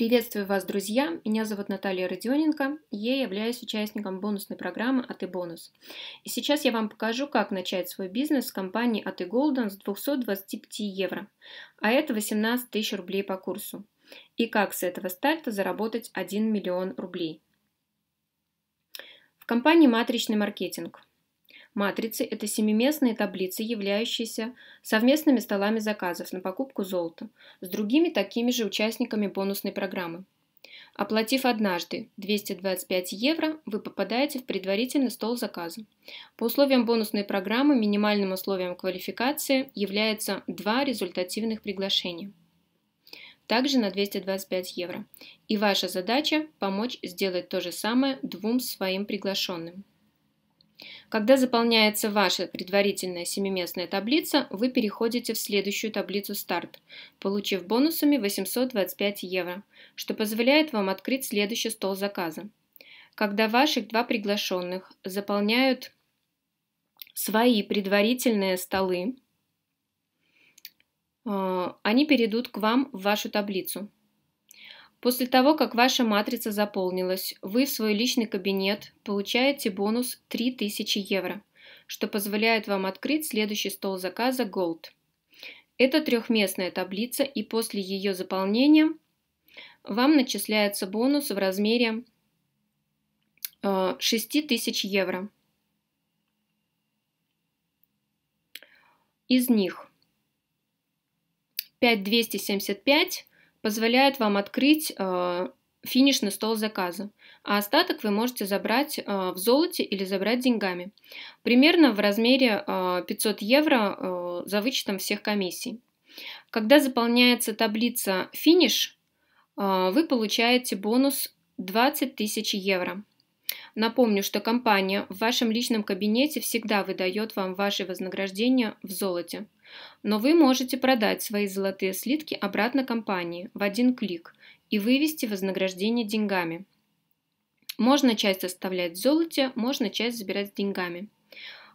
Приветствую вас, друзья! Меня зовут Наталья Родионенко, я являюсь участником бонусной программы «Аты Бонус». И сейчас я вам покажу, как начать свой бизнес с компании «Аты Голден» с 225 евро, а это 18 тысяч рублей по курсу, и как с этого старта заработать 1 миллион рублей. В компании «Матричный маркетинг» Матрицы – это семиместные таблицы, являющиеся совместными столами заказов на покупку золота с другими такими же участниками бонусной программы. Оплатив однажды 225 евро, вы попадаете в предварительный стол заказа. По условиям бонусной программы минимальным условием квалификации является два результативных приглашения. Также на 225 евро. И ваша задача – помочь сделать то же самое двум своим приглашенным. Когда заполняется ваша предварительная семиместная таблица, вы переходите в следующую таблицу «Старт», получив бонусами 825 евро, что позволяет вам открыть следующий стол заказа. Когда ваших два приглашенных заполняют свои предварительные столы, э, они перейдут к вам в вашу таблицу – После того, как ваша матрица заполнилась, вы в свой личный кабинет получаете бонус 3000 евро, что позволяет вам открыть следующий стол заказа Gold. Это трехместная таблица, и после ее заполнения вам начисляется бонус в размере 6000 э, евро. Из них 5275 позволяет вам открыть э, финишный стол заказа, а остаток вы можете забрать э, в золоте или забрать деньгами, примерно в размере 500 э, евро за вычетом всех комиссий. Когда заполняется таблица «Финиш», вы получаете бонус 20 тысяч евро. Напомню, что компания в вашем личном кабинете всегда выдает вам ваши вознаграждения в золоте. Но вы можете продать свои золотые слитки обратно компании в один клик и вывести вознаграждение деньгами. Можно часть оставлять в золоте, можно часть забирать с деньгами.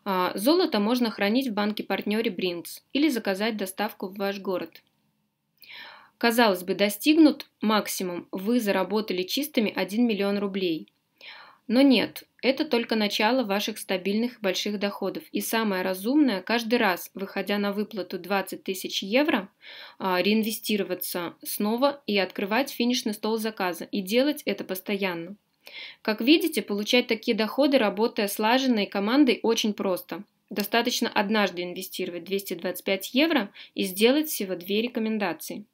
А, золото можно хранить в банке-партнере Brinks или заказать доставку в ваш город. Казалось бы, достигнут максимум, вы заработали чистыми 1 миллион рублей. Но нет, это только начало ваших стабильных больших доходов. И самое разумное, каждый раз, выходя на выплату 20 тысяч евро, а, реинвестироваться снова и открывать финишный стол заказа. И делать это постоянно. Как видите, получать такие доходы, работая слаженной командой, очень просто. Достаточно однажды инвестировать 225 евро и сделать всего две рекомендации.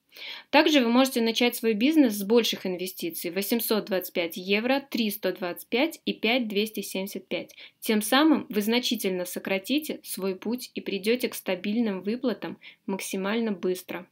Также вы можете начать свой бизнес с больших инвестиций 825 евро, 325 и 5275. Тем самым вы значительно сократите свой путь и придете к стабильным выплатам максимально быстро.